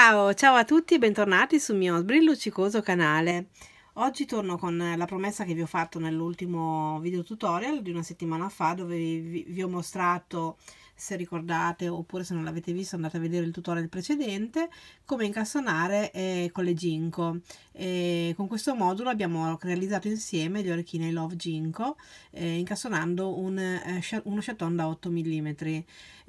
Ciao, ciao a tutti e bentornati sul mio sbrilluccicoso canale. Oggi torno con la promessa che vi ho fatto nell'ultimo video tutorial di una settimana fa dove vi, vi ho mostrato se ricordate oppure se non l'avete visto andate a vedere il tutorial precedente, come incastonare eh, con le Ginkgo. E con questo modulo abbiamo realizzato insieme gli orecchini Love Ginkgo eh, incastonando un, eh, uno chaton da 8 mm.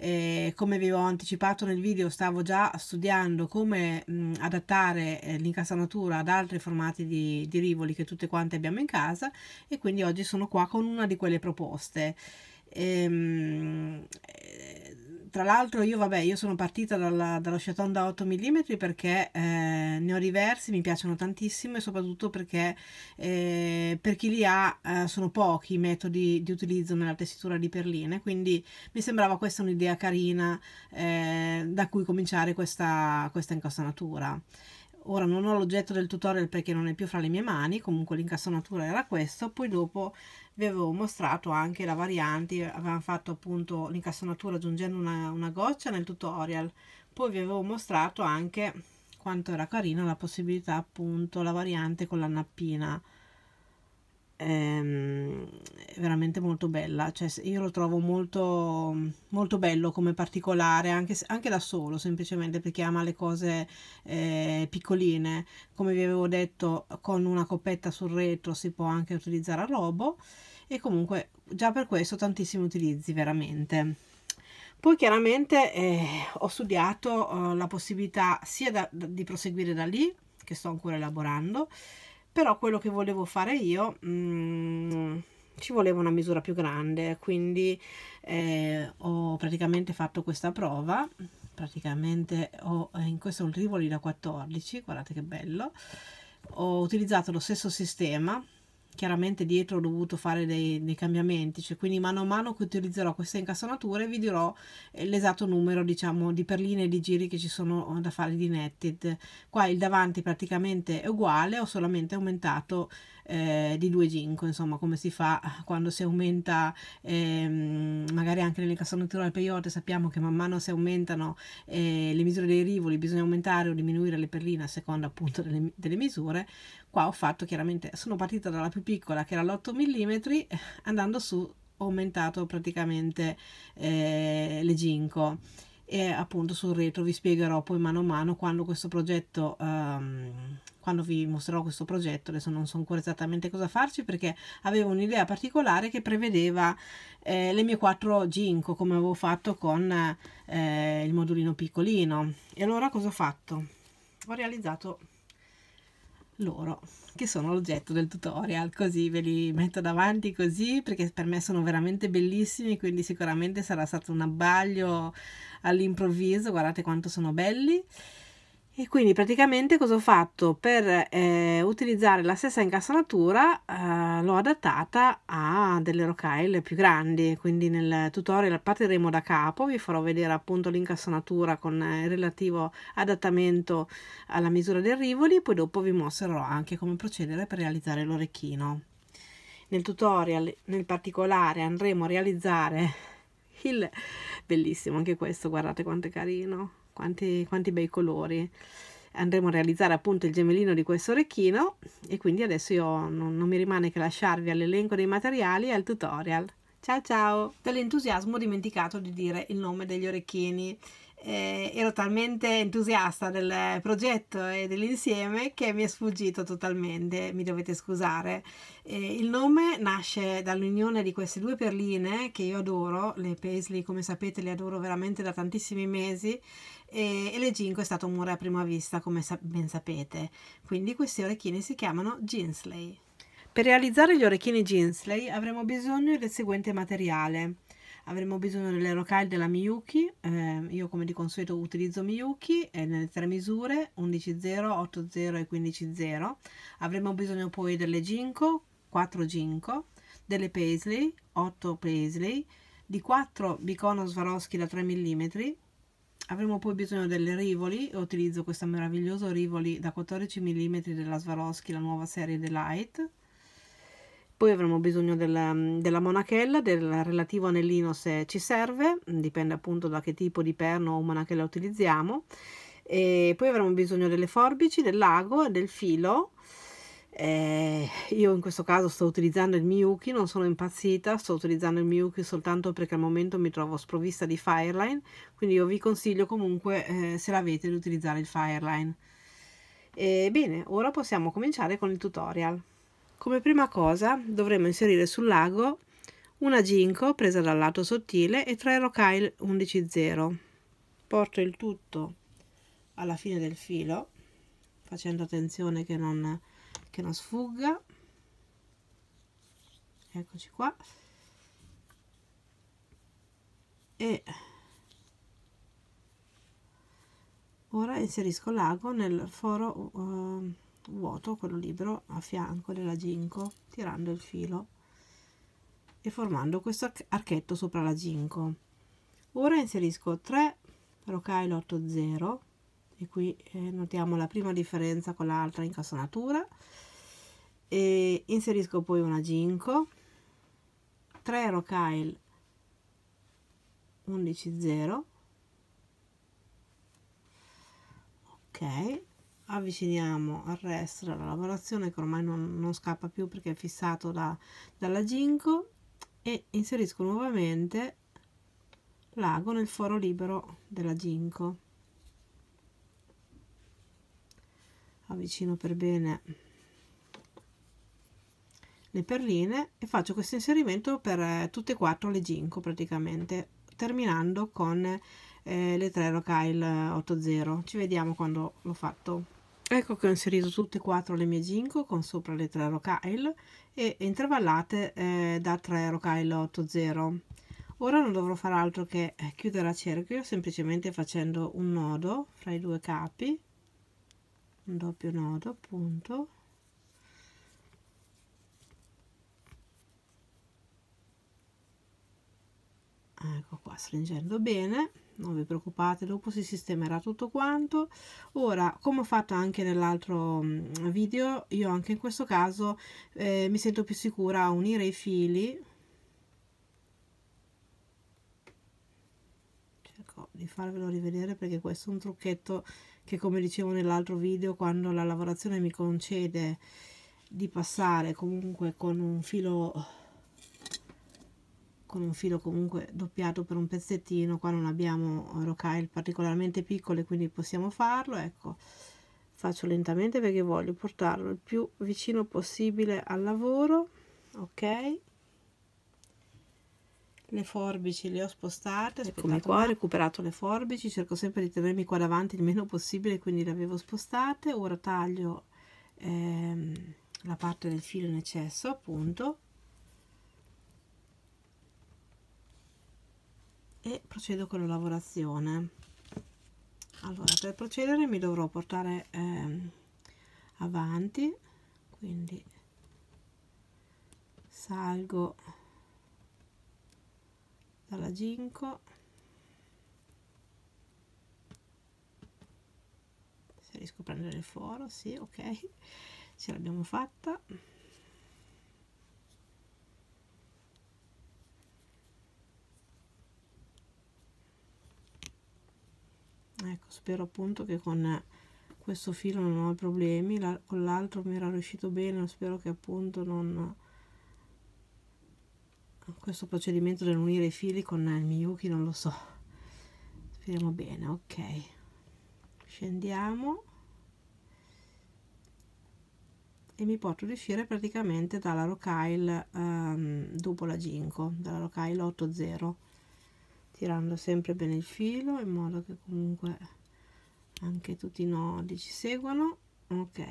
Eh, come vi ho anticipato nel video stavo già studiando come mh, adattare eh, l'incastonatura ad altri formati di, di rivoli che tutte quante abbiamo in casa e quindi oggi sono qua con una di quelle proposte. Ehm, tra l'altro io vabbè, io sono partita dalla, dalla Chaton da 8 mm perché eh, ne ho diversi, mi piacciono tantissimo e soprattutto perché eh, per chi li ha eh, sono pochi i metodi di utilizzo nella tessitura di perline, quindi mi sembrava questa un'idea carina eh, da cui cominciare questa, questa incostonatura ora non ho l'oggetto del tutorial perché non è più fra le mie mani comunque l'incastonatura era questo poi dopo vi avevo mostrato anche la variante avevamo fatto appunto l'incassonatura aggiungendo una, una goccia nel tutorial poi vi avevo mostrato anche quanto era carina la possibilità appunto la variante con la nappina ehm, veramente molto bella cioè io lo trovo molto molto bello come particolare anche, anche da solo semplicemente perché ama le cose eh, piccoline come vi avevo detto con una coppetta sul retro si può anche utilizzare a robo e comunque già per questo tantissimi utilizzi veramente poi chiaramente eh, ho studiato eh, la possibilità sia da, da, di proseguire da lì che sto ancora elaborando però quello che volevo fare io mm, ci voleva una misura più grande quindi eh, ho praticamente fatto questa prova praticamente ho eh, in questo è un rivoli da 14 guardate che bello ho utilizzato lo stesso sistema chiaramente dietro ho dovuto fare dei, dei, cambiamenti, cioè quindi mano a mano che utilizzerò queste incassonature vi dirò eh, l'esatto numero diciamo di perline e di giri che ci sono eh, da fare di netted. Qua il davanti praticamente è uguale, ho solamente aumentato eh, di 2,5 insomma come si fa quando si aumenta ehm, magari anche nelle nell'incassonatura del peyote sappiamo che man mano si aumentano eh, le misure dei rivoli bisogna aumentare o diminuire le perline a seconda appunto delle, delle misure Qua ho fatto chiaramente, sono partita dalla più piccola che era l'8 mm, andando su ho aumentato praticamente eh, le 5 e appunto sul retro vi spiegherò poi mano a mano quando questo progetto um, quando vi mostrerò questo progetto adesso non so ancora esattamente cosa farci perché avevo un'idea particolare che prevedeva eh, le mie quattro ginko come avevo fatto con eh, il modulino piccolino e allora cosa ho fatto ho realizzato loro che sono l'oggetto del tutorial così ve li metto davanti così perché per me sono veramente bellissimi quindi sicuramente sarà stato un abbaglio all'improvviso guardate quanto sono belli e quindi praticamente cosa ho fatto per eh, utilizzare la stessa incastonatura eh, l'ho adattata a delle rocaille più grandi quindi nel tutorial partiremo da capo vi farò vedere appunto l'incastonatura con il relativo adattamento alla misura dei rivoli e poi dopo vi mostrerò anche come procedere per realizzare l'orecchino nel tutorial nel particolare andremo a realizzare il bellissimo anche questo guardate quanto è carino quanti, quanti bei colori andremo a realizzare appunto il gemellino di questo orecchino e quindi adesso io non, non mi rimane che lasciarvi all'elenco dei materiali e al tutorial ciao ciao dall'entusiasmo ho dimenticato di dire il nome degli orecchini eh, ero talmente entusiasta del progetto e dell'insieme che mi è sfuggito totalmente, mi dovete scusare. Eh, il nome nasce dall'unione di queste due perline che io adoro, le Paisley come sapete le adoro veramente da tantissimi mesi e, e le Ginkgo è stato un muro a prima vista come sa ben sapete, quindi questi orecchini si chiamano Ginsley. Per realizzare gli orecchini Ginsley avremo bisogno del seguente materiale. Avremo bisogno delle rocaille della Miyuki, eh, io come di consueto utilizzo Miyuki eh, nelle tre misure 11.0, 8.0 e 15.0. Avremo bisogno poi delle Ginkgo, 4 Ginkgo, delle Paisley, 8 Paisley, di 4 Bicono Swarovski da 3 mm, Avremo poi bisogno delle rivoli, utilizzo questa meravigliosa rivoli da 14 mm della Swarovski, la nuova serie Delight Poi avremo bisogno della, della monachella, del relativo anellino se ci serve, dipende appunto da che tipo di perno o monachella utilizziamo. E poi avremo bisogno delle forbici, del lago, del filo, eh, io in questo caso sto utilizzando il Miyuki, non sono impazzita, sto utilizzando il Miyuki soltanto perché al momento mi trovo sprovvista di Fireline, quindi io vi consiglio comunque eh, se l'avete di utilizzare il Fireline. Ebbene, ora possiamo cominciare con il tutorial. Come prima cosa dovremo inserire sul lago una ginkgo presa dal lato sottile e 3 rocaille 11.0. Porto il tutto alla fine del filo, facendo attenzione che non che non sfugga eccoci qua e ora inserisco l'ago nel foro uh, vuoto quello libero a fianco della ginco tirando il filo e formando questo archetto sopra la ginco ora inserisco 3 rocaille 80 e qui eh, notiamo la prima differenza con l'altra incassonatura e inserisco poi una ginkgo 3 rocaille 11 0 ok avviciniamo al resto la lavorazione che ormai non, non scappa più perché è fissato da, dalla ginkgo e inserisco nuovamente l'ago nel foro libero della ginkgo avvicino per bene le perline e faccio questo inserimento per eh, tutte e quattro le ginco praticamente terminando con eh, le tre rocaille 80 eh, ci vediamo quando l'ho fatto ecco che ho inserito tutte e quattro le mie ginco con sopra le tre rocaille e intervallate eh, da 3 rocaille 80 ora non dovrò fare altro che eh, chiudere a cerchio semplicemente facendo un nodo fra i due capi un doppio nodo appunto ecco qua stringendo bene non vi preoccupate dopo si sistemerà tutto quanto ora come ho fatto anche nell'altro mm, video io anche in questo caso eh, mi sento più sicura a unire i fili cerco di farvelo rivedere perché questo è un trucchetto che come dicevo nell'altro video quando la lavorazione mi concede di passare comunque con un filo con un filo comunque doppiato per un pezzettino qua non abbiamo rocaille particolarmente piccole quindi possiamo farlo ecco faccio lentamente perché voglio portarlo il più vicino possibile al lavoro ok le forbici le ho spostate eccomi qua ho recuperato le forbici cerco sempre di tenermi qua davanti il meno possibile quindi le avevo spostate ora taglio ehm, la parte del filo in eccesso appunto e procedo con la lavorazione allora per procedere mi dovrò portare ehm, avanti quindi salgo dalla Ginko se riesco a prendere il foro sì ok ce l'abbiamo fatta ecco spero appunto che con questo filo non ho problemi La, con l'altro mi era riuscito bene spero che appunto non questo procedimento dell'unire i fili con il Miyuki non lo so speriamo bene ok scendiamo e mi porto ad uscire praticamente dalla Rocail um, ehm, dopo la Ginkgo dalla Rocail 8.0. tirando sempre bene il filo in modo che comunque anche tutti i nodi ci seguono ok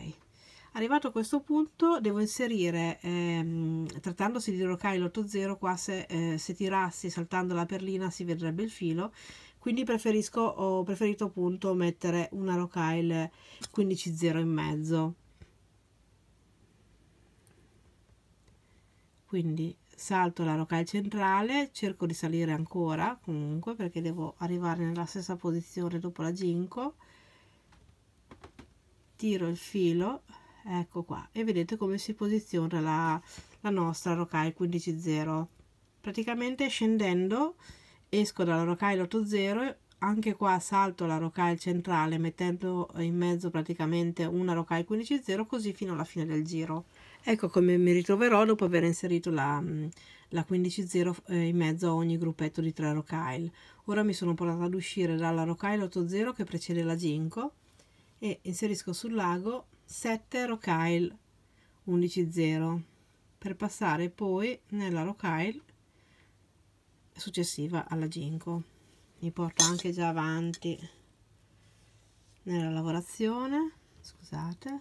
Arrivato a questo punto devo inserire, ehm, trattandosi di rocaille 80, qua se, eh, se, tirassi saltando la perlina si vedrebbe il filo, quindi preferisco, ho preferito appunto mettere una rocaille 150 in mezzo. Quindi salto la rocaille centrale, cerco di salire ancora comunque perché devo arrivare nella stessa posizione dopo la Ginkgo, tiro il filo ecco qua e vedete come si posiziona la, la nostra Rokai 150 praticamente scendendo esco dalla Rokai 80 anche qua salto la Rokai centrale mettendo in mezzo praticamente una Rokai 150 così fino alla fine del giro ecco come mi ritroverò dopo aver inserito la, mm, la 15.0 eh, in mezzo a ogni gruppetto di tre rocaille ora mi sono portata ad uscire dalla rocaille 8.0 che precede la 5 e inserisco sul lago 7 rocaille 11-0 per passare poi nella rocaille successiva alla ginkgo mi porto anche già avanti nella lavorazione scusate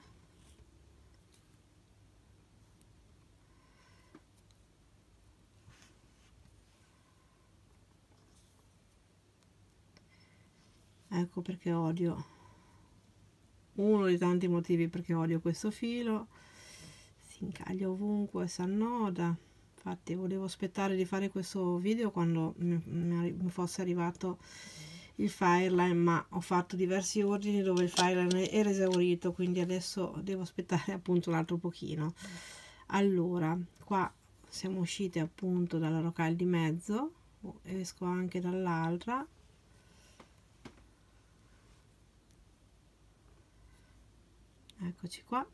ecco perché odio uno dei tanti motivi perché odio questo filo si incaglia ovunque si annoda infatti volevo aspettare di fare questo video quando mi, mi fosse arrivato il Fireline ma ho fatto diversi ordini dove il Fireline era esaurito quindi adesso devo aspettare appunto un altro pochino allora qua siamo uscite appunto dalla locale di mezzo esco anche dall'altra eccoci qua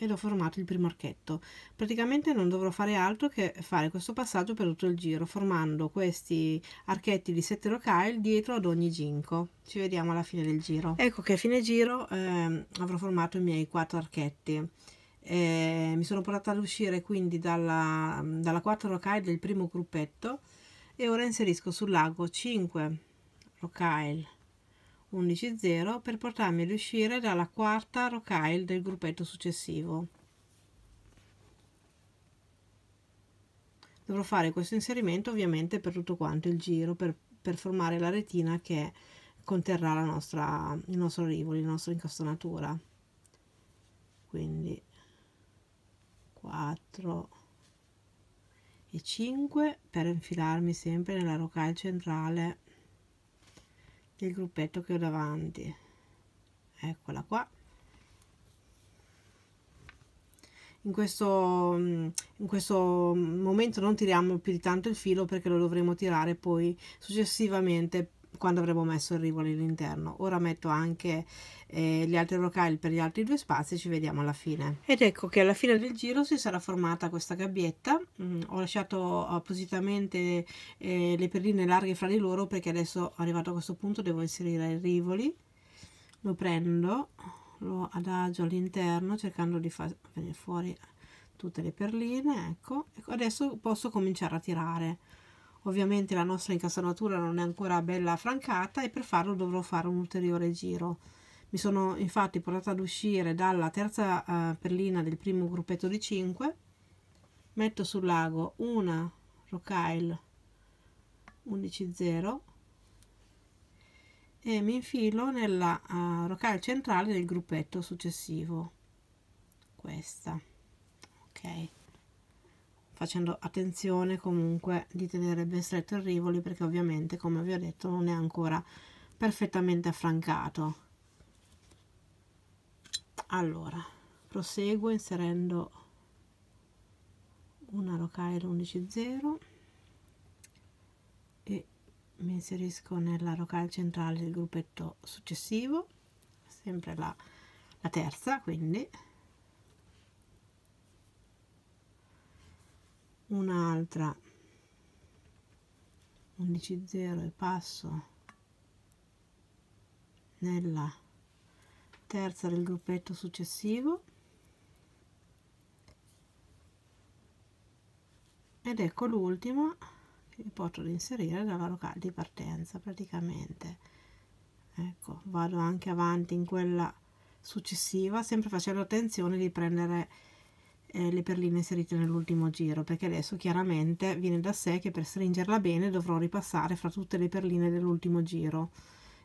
ed ho formato il primo archetto praticamente non dovrò fare altro che fare questo passaggio per tutto il giro formando questi archetti di 7 rocaille dietro ad ogni ginco ci vediamo alla fine del giro ecco che a fine giro eh, avrò formato i miei 4 archetti eh, mi sono portata ad uscire quindi dalla, dalla 4 rocaille del primo gruppetto e ora inserisco sul lago 5 rocaille 11-0 per portarmi ad uscire dalla quarta rocaille del gruppetto successivo. Dovrò fare questo inserimento ovviamente per tutto quanto il giro per, per formare la retina che conterrà la nostra, il nostro rivoli, la nostra incastonatura. Quindi 4 e 5 per infilarmi sempre nella rocaille centrale del gruppetto che ho davanti eccola qua in questo, mm, in questo momento non tiriamo più di tanto il filo perché lo dovremo tirare poi successivamente quando avremo messo il rivoli all'interno ora metto anche eh, gli altri rocaille per gli altri due spazi ci vediamo alla fine ed ecco che alla fine del giro si sarà formata questa gabbietta mm, ho lasciato appositamente eh, le perline larghe fra di loro perché adesso arrivato a questo punto devo inserire i rivoli lo prendo lo adagio all'interno cercando di far venire fuori tutte le perline ecco. ecco adesso posso cominciare a tirare Ovviamente la nostra incassanatura non è ancora bella francata e per farlo dovrò fare un ulteriore giro. Mi sono infatti portata ad uscire dalla terza eh, perlina del primo gruppetto di 5, metto sul lago una rocaille 11.0 e mi infilo nella uh, eh, rocaille centrale del gruppetto successivo questa ok facendo attenzione comunque di tenere ben stretto il rivoli perché ovviamente come vi ho detto non è ancora perfettamente affrancato allora proseguo inserendo una rocaille 11.0 e mi inserisco nella rocaille centrale del gruppetto successivo sempre la, la terza quindi un'altra 11.0 e passo nella terza del gruppetto successivo ed ecco l'ultima che mi porto ad inserire dalla locale di partenza praticamente ecco vado anche avanti in quella successiva sempre facendo attenzione di prendere eh, le perline inserite nell'ultimo giro perché adesso chiaramente viene da sé che per stringerla bene dovrò ripassare fra tutte le perline dell'ultimo giro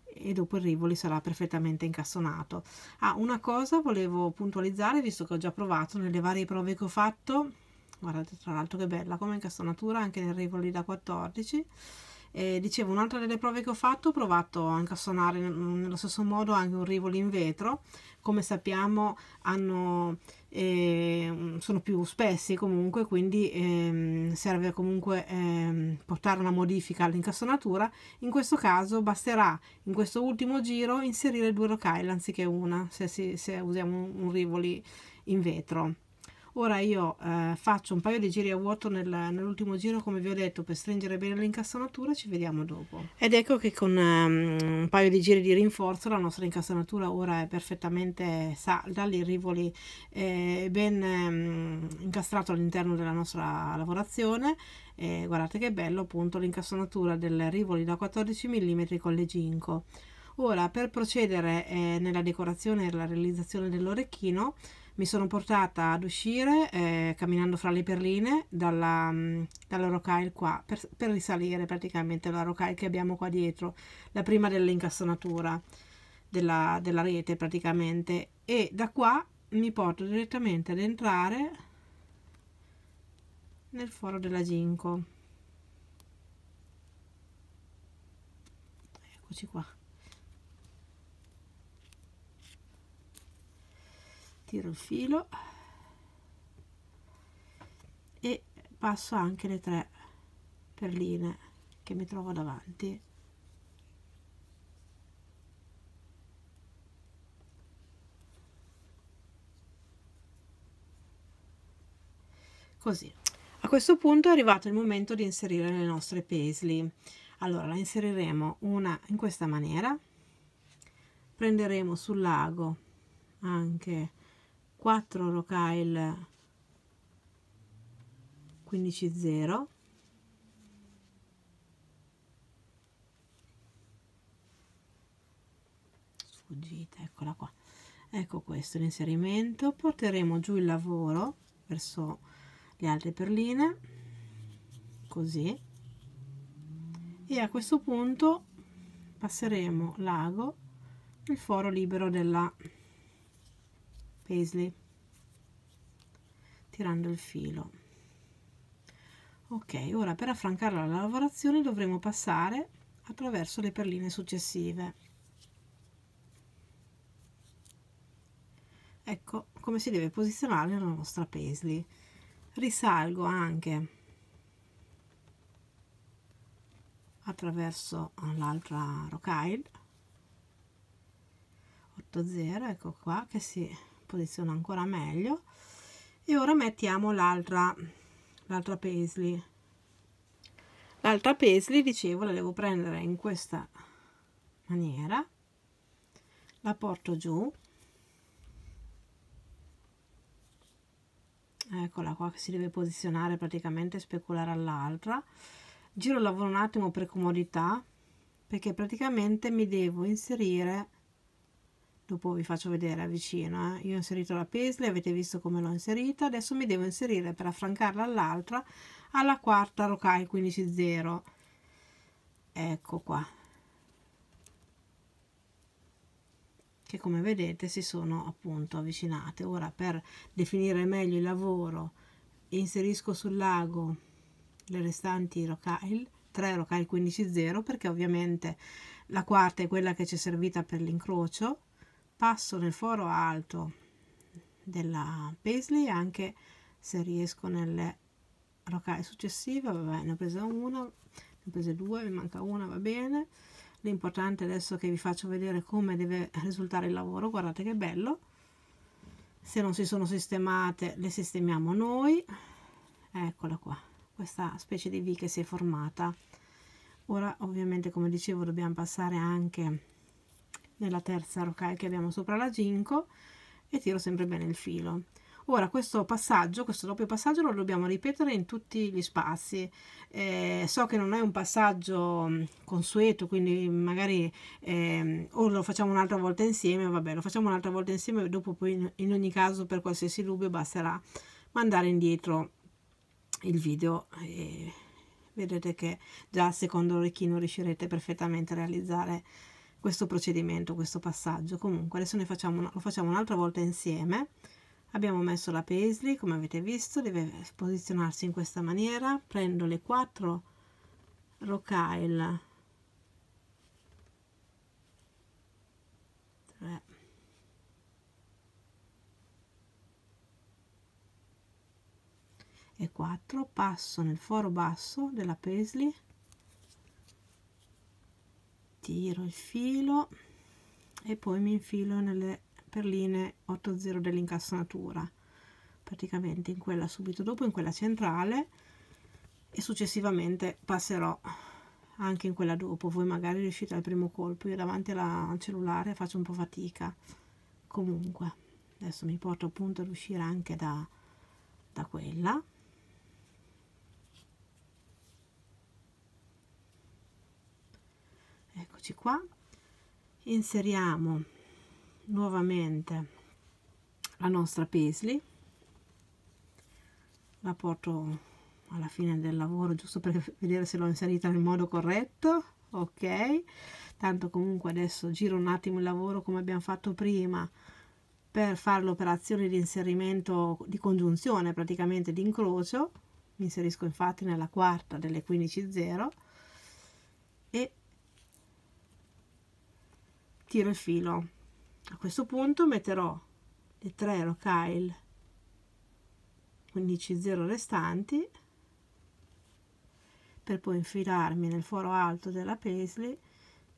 e dopo il rivoli sarà perfettamente incassonato. Ah, una cosa volevo puntualizzare, visto che ho già provato nelle varie prove che ho fatto, guardate tra l'altro che bella come incassonatura anche nel rivoli da 14, e, dicevo, un'altra delle prove che ho fatto, ho provato anche a suonare nello stesso modo anche un rivoli in vetro. Come sappiamo hanno, eh, sono più spessi comunque, quindi eh, serve comunque eh, portare una modifica all'incassonatura. In questo caso basterà in questo ultimo giro inserire due rocaille anziché una, se, si, se usiamo un, un rivoli in vetro ora io eh, faccio un paio di giri a vuoto nel, nell'ultimo giro come vi ho detto per stringere bene l'incastonatura ci vediamo dopo ed ecco che con um, un paio di giri di rinforzo la nostra incastonatura ora è perfettamente salda il rivoli è eh, ben um, ehm, incastrato all'interno della nostra lavorazione e guardate che bello appunto l'incastonatura del rivoli da 14 mm con le ginco ora per procedere eh, nella decorazione e la realizzazione dell'orecchino mi sono portata ad uscire eh, camminando fra le perline dalla, mm, dalla rocaille qua per, per, risalire praticamente la rocaille che abbiamo qua dietro la prima dell'incassonatura della, della rete praticamente e da qua mi porto direttamente ad entrare nel foro della Ginko eccoci qua tiro il filo e passo anche le tre perline che mi trovo davanti così a questo punto è arrivato il momento di inserire le nostre paisley allora la inseriremo una in questa maniera prenderemo sul lago anche 4 rocaille 15 0 sfuggita eccola qua ecco questo l'inserimento porteremo giù il lavoro verso le altre perline così e a questo punto passeremo l'ago nel foro libero della paisley tirando il filo ok ora per affrancare la lavorazione dovremo passare attraverso le perline successive ecco come si deve posizionare la nostra paisley risalgo anche attraverso l'altra rocaille 8 0 ecco qua che si posiziona ancora meglio e ora mettiamo l'altra l'altra paisley l'altra paisley dicevo la devo prendere in questa maniera la porto giù eccola qua che si deve posizionare praticamente speculare all'altra giro il lavoro un attimo per comodità perché praticamente mi devo inserire dopo vi faccio vedere a vicino eh. io ho inserito la paisley avete visto come l'ho inserita adesso mi devo inserire per affrancarla all'altra alla quarta rocaille 15.0 0 ecco qua che come vedete si sono appunto avvicinate ora per definire meglio il lavoro inserisco sul lago le restanti rocaille 3 rocaille 15.0 perché ovviamente la quarta è quella che ci è servita per l'incrocio passo nel foro alto della Paisley anche se riesco nelle rocale successive vabbè, ne ho presa una ne ho prese due mi manca una va bene l'importante adesso è che vi faccio vedere come deve risultare il lavoro guardate che bello se non si sono sistemate le sistemiamo noi eccola qua questa specie di V che si è formata ora ovviamente come dicevo dobbiamo passare anche nella terza rocaia che abbiamo sopra la ginco e tiro sempre bene il filo ora questo passaggio questo doppio passaggio lo dobbiamo ripetere in tutti gli spazi eh, so che non è un passaggio mm, consueto quindi magari eh, o lo facciamo un'altra volta insieme vabbè lo facciamo un'altra volta insieme dopo poi in, in ogni caso per qualsiasi dubbio basterà mandare indietro il video e vedrete che già secondo l'orecchino riuscirete perfettamente a realizzare questo procedimento, questo passaggio. Comunque adesso ne facciamo una, lo facciamo un'altra volta insieme. Abbiamo messo la paisley, come avete visto, deve posizionarsi in questa maniera. Prendo le quattro rocaille 3 e 4, passo nel foro basso della paisley tiro il filo e poi mi infilo nelle perline 80 dell'incassonatura praticamente in quella subito dopo in quella centrale e successivamente passerò anche in quella dopo voi magari riuscite al primo colpo io davanti alla cellulare faccio un po' fatica comunque adesso mi porto appunto ad uscire anche da, da quella eccoci qua inseriamo nuovamente la nostra paisley la porto alla fine del lavoro giusto per vedere se l'ho inserita nel modo corretto ok tanto comunque adesso giro un attimo il lavoro come abbiamo fatto prima per fare l'operazione di inserimento di congiunzione praticamente di incrocio mi inserisco infatti nella quarta delle 15.0 e tiro il filo a questo punto metterò le tre rocaille 15 0 restanti per poi infilarmi nel foro alto della paisley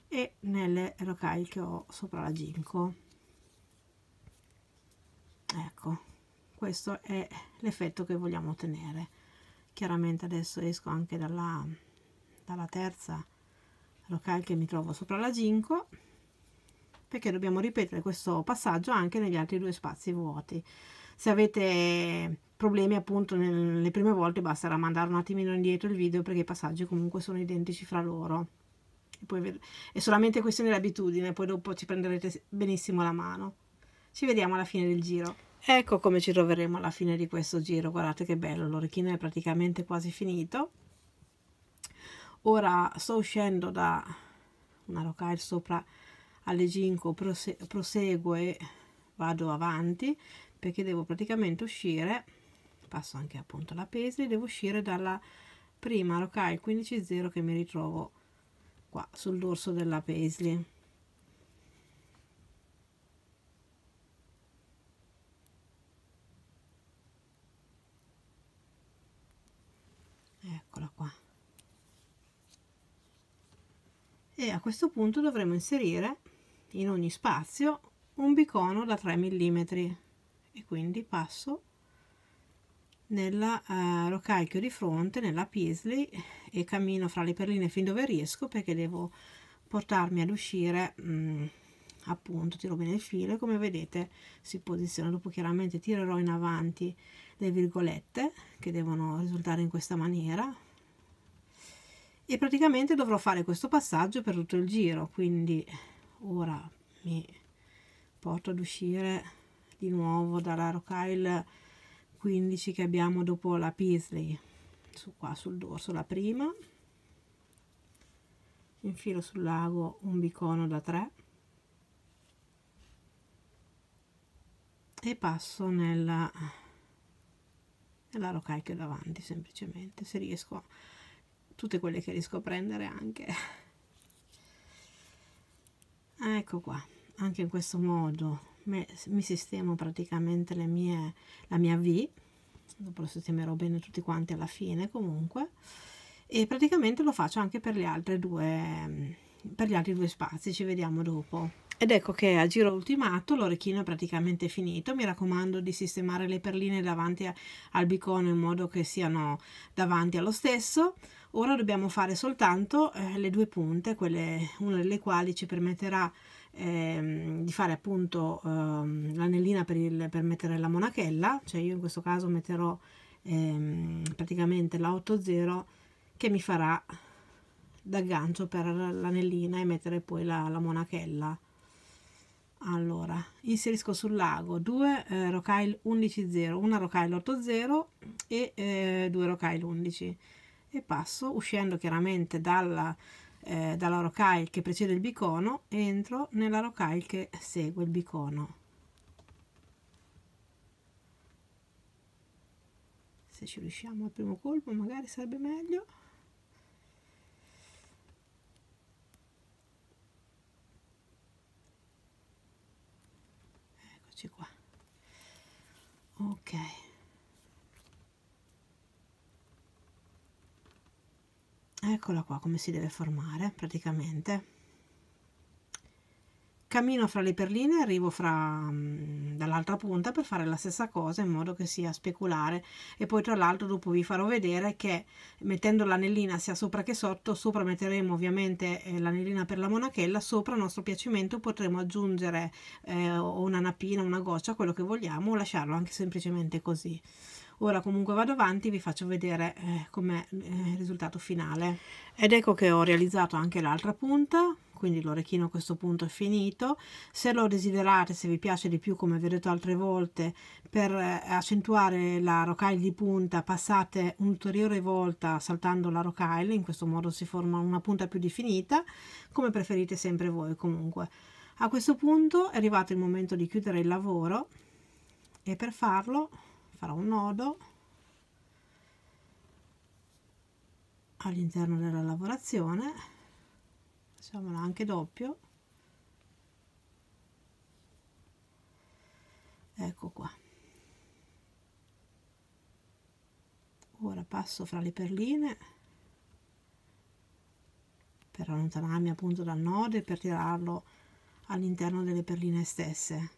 e nelle rocaille che ho sopra la ginco ecco questo è l'effetto che vogliamo ottenere chiaramente adesso esco anche dalla, dalla terza rocaille che mi trovo sopra la ginco perché dobbiamo ripetere questo passaggio anche negli altri due spazi vuoti se avete problemi appunto nelle prime volte basterà mandare un attimino indietro il video perché i passaggi comunque sono identici fra loro poi è solamente questione di abitudine poi dopo ci prenderete benissimo la mano ci vediamo alla fine del giro ecco come ci troveremo alla fine di questo giro guardate che bello l'orecchino è praticamente quasi finito ora sto uscendo da una rocaille sopra alle 5 prose proseguo e vado avanti perché devo praticamente uscire passo anche appunto la pesi devo uscire dalla prima local 15.0 che mi ritrovo qua sul dorso della Paisley eccola qua e a questo punto dovremo inserire in ogni spazio un bicono da 3 mm e quindi passo nella eh, lo calchio di fronte nella Paisley e cammino fra le perline fin dove riesco perché devo portarmi ad uscire mh, mm, appunto tiro bene il filo e come vedete si posiziona dopo chiaramente tirerò in avanti le virgolette che devono risultare in questa maniera e praticamente dovrò fare questo passaggio per tutto il giro quindi ora mi porto ad uscire di nuovo dalla Rocaille 15 che abbiamo dopo la Peasley su qua sul dorso la prima infilo sul lago un bicono da 3 e passo nella nella rocaille che ho davanti semplicemente se riesco tutte quelle che riesco a prendere anche ecco qua anche in questo modo me, mi sistemo praticamente le mie la mia v dopo lo sistemerò bene tutti quanti alla fine comunque e praticamente lo faccio anche per le altre due per gli altri due spazi ci vediamo dopo ed ecco che a giro ultimato l'orecchino è praticamente finito mi raccomando di sistemare le perline davanti a, al bicone in modo che siano davanti allo stesso ora dobbiamo fare soltanto eh, le due punte quelle una delle quali ci permetterà ehm, di fare appunto ehm, l'anellina per, per mettere la monachella cioè io in questo caso metterò ehm, praticamente la 80 che mi farà d'aggancio per l'anellina e mettere poi la, la monachella allora inserisco sul lago 2 eh, rocaille 11 0 una rocaille 8 0 e eh, 2 rocaille 11 e passo uscendo chiaramente dalla, eh, dalla rocaille che precede il bicono entro nella rocaille che segue il bicono se ci riusciamo al primo colpo magari sarebbe meglio eccoci qua ok eccola qua come si deve formare praticamente cammino fra le perline arrivo fra mm, dall'altra punta per fare la stessa cosa in modo che sia speculare e poi tra l'altro dopo vi farò vedere che mettendo l'anellina sia sopra che sotto sopra metteremo ovviamente eh, l'anellina per la monachella sopra a nostro piacimento potremo aggiungere eh, una napina una goccia quello che vogliamo o lasciarlo anche semplicemente così ora comunque vado avanti vi faccio vedere eh, com'è eh, il risultato finale ed ecco che ho realizzato anche l'altra punta quindi l'orecchino a questo punto è finito se lo desiderate se vi piace di più come vi ho detto altre volte per eh, accentuare la rocaille di punta passate un'ulteriore volta saltando la rocaille in questo modo si forma una punta più definita come preferite sempre voi comunque a questo punto è arrivato il momento di chiudere il lavoro e per farlo farò un nodo all'interno della lavorazione facciamola anche doppio ecco qua ora passo fra le perline per allontanarmi appunto dal nodo e per tirarlo all'interno delle perline stesse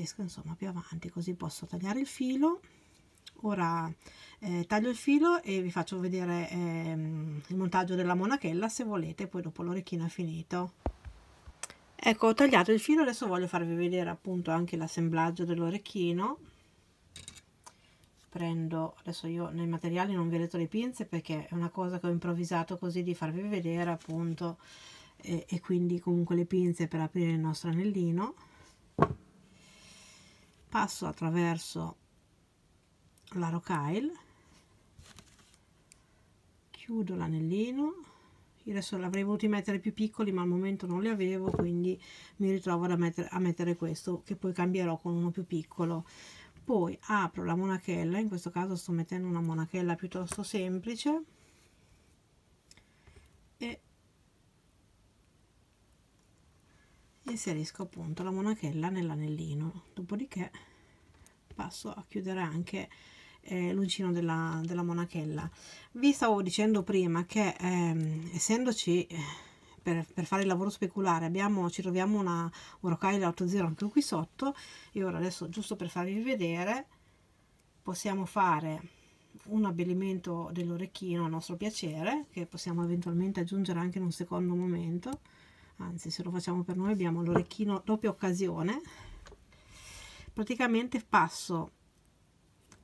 tedesco insomma più avanti così posso tagliare il filo ora eh, taglio il filo e vi faccio vedere ehm, il montaggio della monachella se volete poi dopo l'orecchino è finito ecco ho tagliato il filo adesso voglio farvi vedere appunto anche l'assemblaggio dell'orecchino prendo adesso io nei materiali non vi ho detto le pinze perché è una cosa che ho improvvisato così di farvi vedere appunto e, e quindi comunque le pinze per aprire il nostro anellino passo attraverso la rocaille chiudo l'anellino io adesso l'avrei voluto mettere più piccoli ma al momento non li avevo quindi mi ritrovo a mettere, a mettere questo che poi cambierò con uno più piccolo poi apro la monachella in questo caso sto mettendo una monachella piuttosto semplice e inserisco appunto la monachella nell'anellino dopodiché passo a chiudere anche eh, l'uncino della, della, monachella vi stavo dicendo prima che ehm, essendoci eh, per, per, fare il lavoro speculare abbiamo, ci troviamo una, un rocaille 8.0 anche qui sotto e ora adesso giusto per farvi vedere possiamo fare un abbellimento dell'orecchino a nostro piacere che possiamo eventualmente aggiungere anche in un secondo momento anzi se lo facciamo per noi abbiamo l'orecchino doppia occasione praticamente passo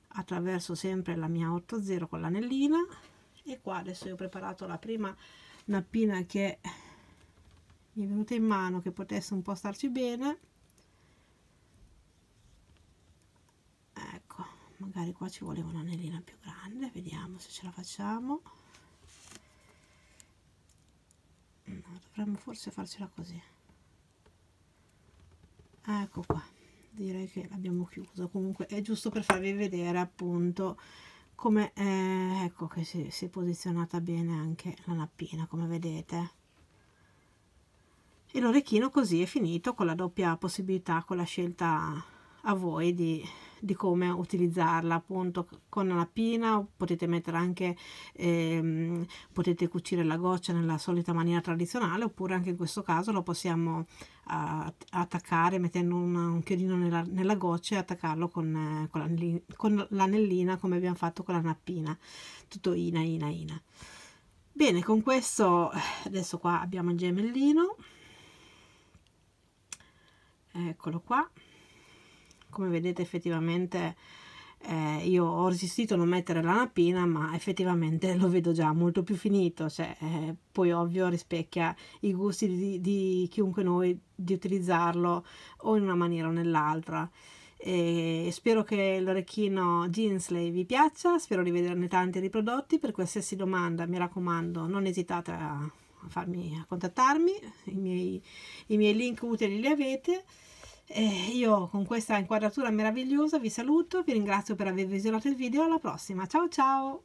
attraverso sempre la mia 8-0 con l'anellina e qua adesso io ho preparato la prima nappina che mi è venuta in mano che potesse un po' starci bene ecco magari qua ci voleva un'anellina più grande vediamo se ce la facciamo Ecco. Ah, dovremmo forse farcela così ah, ecco qua direi che l'abbiamo chiuso comunque è giusto per farvi vedere appunto come è, eh, ecco che si, si è posizionata bene anche la nappina come vedete e l'orecchino così è finito con la doppia possibilità con la scelta a voi di di come utilizzarla appunto con la pina potete mettere anche ehm, potete cucire la goccia nella solita maniera tradizionale oppure anche in questo caso lo possiamo a, attaccare mettendo un, un chiodino nella, nella, goccia e attaccarlo con, eh, con l'anellina come abbiamo fatto con la nappina tutto ina ina ina bene con questo adesso qua abbiamo il gemellino eccolo qua come vedete effettivamente eh, io ho resistito a non mettere la nappina ma effettivamente lo vedo già molto più finito cioè, eh, poi ovvio rispecchia i gusti di, di, chiunque noi di utilizzarlo o in una maniera o nell'altra e spero che l'orecchino Jeansley vi piaccia spero di vederne tanti riprodotti per qualsiasi domanda mi raccomando non esitate a, farmi, a contattarmi I miei, i miei link utili li avete eh, io con questa inquadratura meravigliosa vi saluto, vi ringrazio per aver visionato il video, alla prossima, ciao ciao!